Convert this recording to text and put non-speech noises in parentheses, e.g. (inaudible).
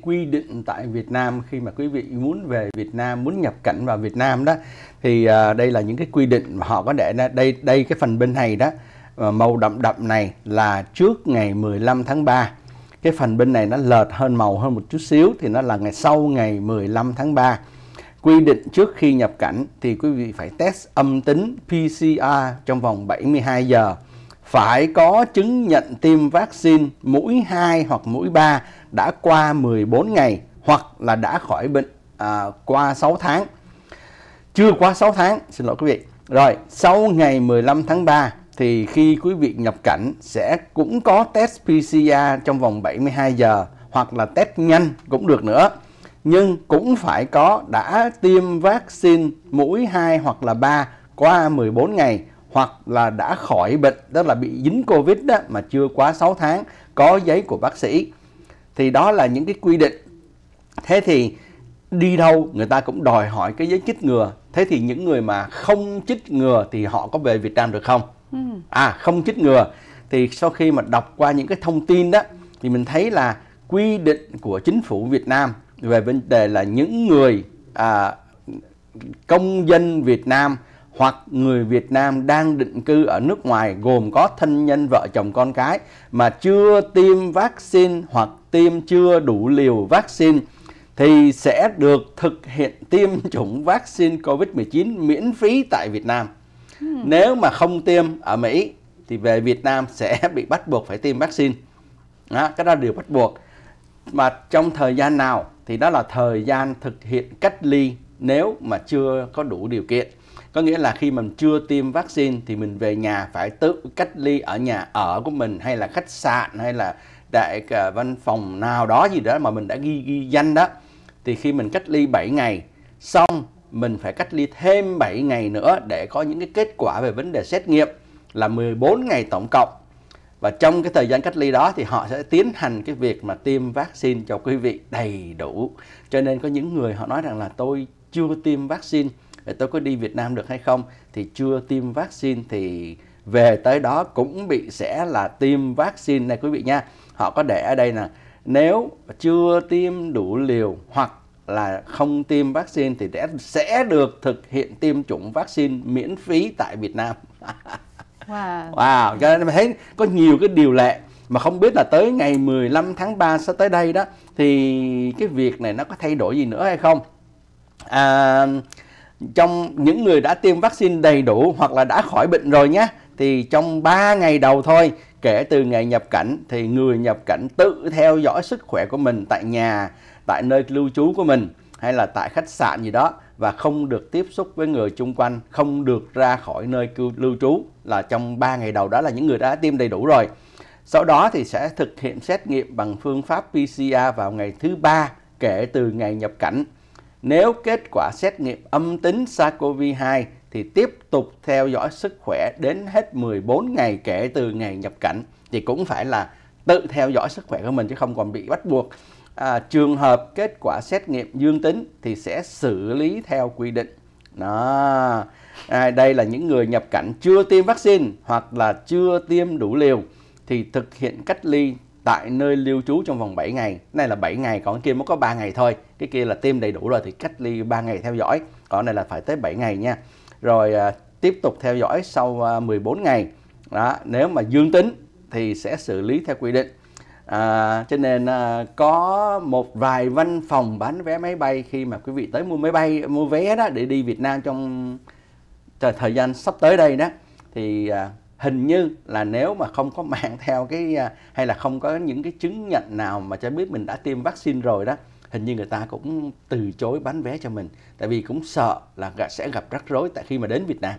quy định tại Việt Nam khi mà quý vị muốn về Việt Nam muốn nhập cảnh vào Việt Nam đó thì à, đây là những cái quy định mà họ có để đây đây cái phần bên này đó à, màu đậm đậm này là trước ngày 15 tháng 3 cái phần bên này nó lợt hơn màu hơn một chút xíu thì nó là ngày sau ngày 15 tháng 3 quy định trước khi nhập cảnh thì quý vị phải test âm tính PCR trong vòng 72 giờ phải có chứng nhận tiêm vaccine mũi 2 hoặc mũi 3 đã qua 14 ngày hoặc là đã khỏi bệnh à, qua 6 tháng. Chưa qua 6 tháng, xin lỗi quý vị. Rồi, sau ngày 15 tháng 3 thì khi quý vị nhập cảnh sẽ cũng có test PCR trong vòng 72 giờ hoặc là test nhanh cũng được nữa. Nhưng cũng phải có đã tiêm vaccine mũi 2 hoặc là 3 qua 14 ngày hoặc là đã khỏi bệnh tức là bị dính covid đó mà chưa quá 6 tháng có giấy của bác sĩ thì đó là những cái quy định thế thì đi đâu người ta cũng đòi hỏi cái giấy chích ngừa thế thì những người mà không chích ngừa thì họ có về Việt Nam được không ừ. à không chích ngừa thì sau khi mà đọc qua những cái thông tin đó thì mình thấy là quy định của chính phủ Việt Nam về vấn đề là những người à, công dân Việt Nam hoặc người Việt Nam đang định cư ở nước ngoài gồm có thân nhân vợ chồng con cái mà chưa tiêm vaccine hoặc tiêm chưa đủ liều vaccine thì sẽ được thực hiện tiêm chủng vaccine COVID-19 miễn phí tại Việt Nam. Hmm. Nếu mà không tiêm ở Mỹ thì về Việt Nam sẽ bị bắt buộc phải tiêm vaccine. Đó, cái đó là điều bắt buộc. Mà trong thời gian nào thì đó là thời gian thực hiện cách ly nếu mà chưa có đủ điều kiện có nghĩa là khi mình chưa tiêm vaccine thì mình về nhà phải tự cách ly ở nhà ở của mình hay là khách sạn hay là tại à, văn phòng nào đó gì đó mà mình đã ghi ghi danh đó thì khi mình cách ly 7 ngày xong mình phải cách ly thêm 7 ngày nữa để có những cái kết quả về vấn đề xét nghiệm là 14 ngày tổng cộng và trong cái thời gian cách ly đó thì họ sẽ tiến hành cái việc mà tiêm vaccine cho quý vị đầy đủ cho nên có những người họ nói rằng là tôi chưa tiêm vaccine tôi có đi Việt Nam được hay không thì chưa tiêm vaccine thì về tới đó cũng bị sẽ là tiêm vaccine này quý vị nha họ có để ở đây là nếu chưa tiêm đủ liều hoặc là không tiêm vaccine thì sẽ sẽ được thực hiện tiêm chủng vaccine miễn phí tại Việt Nam. (laughs) wow. wow, cho nên thấy có nhiều cái điều lệ mà không biết là tới ngày 15 tháng 3 sắp tới đây đó thì cái việc này nó có thay đổi gì nữa hay không? À, trong những người đã tiêm vaccine đầy đủ hoặc là đã khỏi bệnh rồi nhé thì trong 3 ngày đầu thôi kể từ ngày nhập cảnh thì người nhập cảnh tự theo dõi sức khỏe của mình tại nhà, tại nơi lưu trú của mình hay là tại khách sạn gì đó và không được tiếp xúc với người chung quanh, không được ra khỏi nơi lưu trú là trong 3 ngày đầu đó là những người đã tiêm đầy đủ rồi. Sau đó thì sẽ thực hiện xét nghiệm bằng phương pháp PCR vào ngày thứ ba kể từ ngày nhập cảnh. Nếu kết quả xét nghiệm âm tính SARS-CoV-2 thì tiếp tục theo dõi sức khỏe đến hết 14 ngày kể từ ngày nhập cảnh thì cũng phải là tự theo dõi sức khỏe của mình chứ không còn bị bắt buộc. À, trường hợp kết quả xét nghiệm dương tính thì sẽ xử lý theo quy định. Đó. À, đây là những người nhập cảnh chưa tiêm vaccine hoặc là chưa tiêm đủ liều thì thực hiện cách ly tại nơi lưu trú trong vòng 7 ngày. Cái này là 7 ngày, còn cái kia mới có 3 ngày thôi. Cái kia là tiêm đầy đủ rồi thì cách ly 3 ngày theo dõi. Còn này là phải tới 7 ngày nha. Rồi à, tiếp tục theo dõi sau à, 14 ngày. Đó, nếu mà dương tính thì sẽ xử lý theo quy định. À, cho nên à, có một vài văn phòng bán vé máy bay khi mà quý vị tới mua máy bay mua vé đó để đi Việt Nam trong thời, thời gian sắp tới đây đó thì à, hình như là nếu mà không có mang theo cái à, hay là không có những cái chứng nhận nào mà cho biết mình đã tiêm vaccine rồi đó hình như người ta cũng từ chối bán vé cho mình tại vì cũng sợ là sẽ gặp rắc rối tại khi mà đến Việt Nam